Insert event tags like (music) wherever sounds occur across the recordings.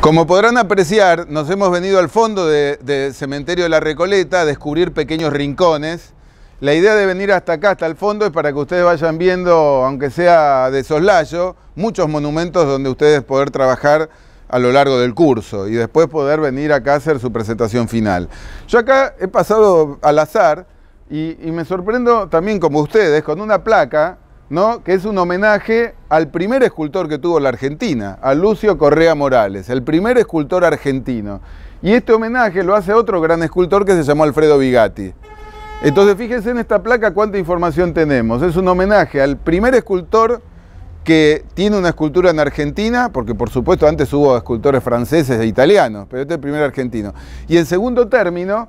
Como podrán apreciar, nos hemos venido al fondo del cementerio de la Recoleta a descubrir pequeños rincones. La idea de venir hasta acá, hasta el fondo, es para que ustedes vayan viendo, aunque sea de soslayo, muchos monumentos donde ustedes poder trabajar a lo largo del curso y después poder venir acá a hacer su presentación final. Yo acá he pasado al azar y, y me sorprendo también como ustedes con una placa que es un homenaje al primer escultor que tuvo la Argentina, a Lucio Correa Morales, el primer escultor argentino. Y este homenaje lo hace otro gran escultor que se llamó Alfredo Bigatti. Entonces fíjense en esta placa cuánta información tenemos. Es un homenaje al primer escultor que tiene una escultura en Argentina, porque por supuesto antes hubo escultores franceses e italianos, pero este es el primer argentino. Y en segundo término,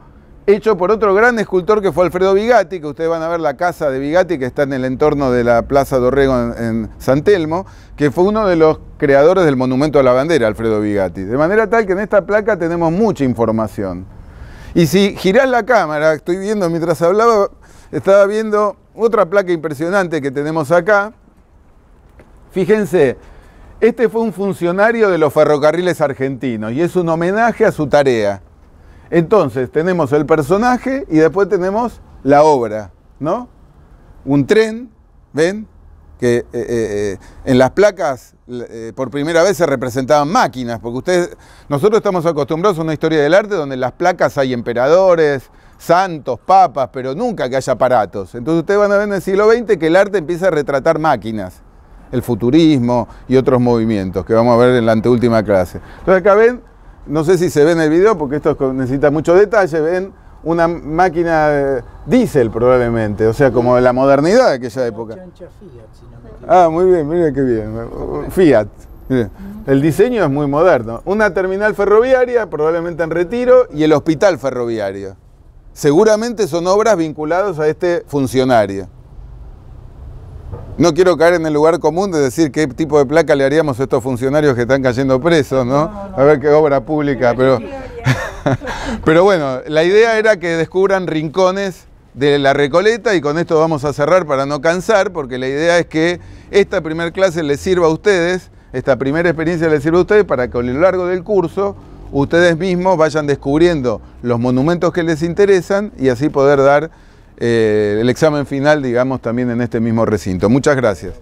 hecho por otro gran escultor que fue Alfredo Bigatti, que ustedes van a ver la casa de Bigatti que está en el entorno de la Plaza Dorrego en, San Telmo, que fue uno de los creadores del Monumento a la Bandera, Alfredo Bigatti. De manera tal que en esta placa tenemos mucha información. Y si girás la cámara, estoy viendo mientras hablaba, estaba viendo otra placa impresionante que tenemos acá. Fíjense, este fue un funcionario de los ferrocarriles argentinos y es un homenaje a su tarea. Entonces, tenemos el personaje y después tenemos la obra, ¿no? Un tren, ¿ven? Que eh, eh, eh, en las placas por primera vez se representaban máquinas, porque ustedes, nosotros estamos acostumbrados a una historia del arte donde en las placas hay emperadores, santos, papas, pero nunca que haya aparatos. Entonces ustedes van a ver en el siglo XX que el arte empieza a retratar máquinas, el futurismo y otros movimientos que vamos a ver en la anteúltima clase. Entonces acá ven no sé si se ve en el video porque esto necesita mucho detalle, ven una máquina diésel probablemente, o sea, como de la modernidad de aquella época. Ah, muy bien, mire qué bien. Fiat. El diseño es muy moderno. Una terminal ferroviaria, probablemente en retiro, y el hospital ferroviario. Seguramente son obras vinculadas a este funcionario no quiero caer en el lugar común de decir qué tipo de placa le haríamos a estos funcionarios que están cayendo presos, ¿no? A ver qué obra pública, pero... (laughs) Pero bueno, la idea era que descubran rincones de la Recoleta y con esto vamos a cerrar para no cansar, porque la idea es que esta primera clase les sirva a ustedes, esta primera experiencia les sirva a ustedes para que a lo largo del curso ustedes mismos vayan descubriendo los monumentos que les interesan y así poder dar eh, el examen final, digamos, también en este mismo recinto. Muchas gracias.